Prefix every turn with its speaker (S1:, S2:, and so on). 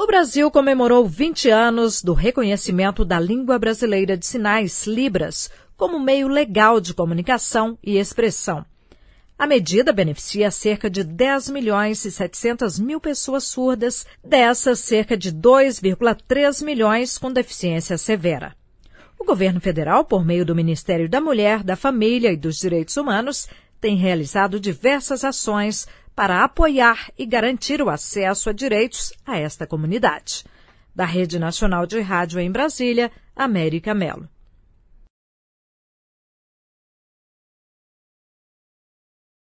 S1: O Brasil comemorou 20 anos do reconhecimento da língua brasileira de sinais, Libras, como meio legal de comunicação e expressão. A medida beneficia cerca de 10 milhões e 700 mil pessoas surdas, dessas cerca de 2,3 milhões com deficiência severa. O governo federal, por meio do Ministério da Mulher, da Família e dos Direitos Humanos, tem realizado diversas ações para apoiar e garantir o acesso a direitos a esta comunidade. Da Rede Nacional de Rádio em Brasília, América Melo.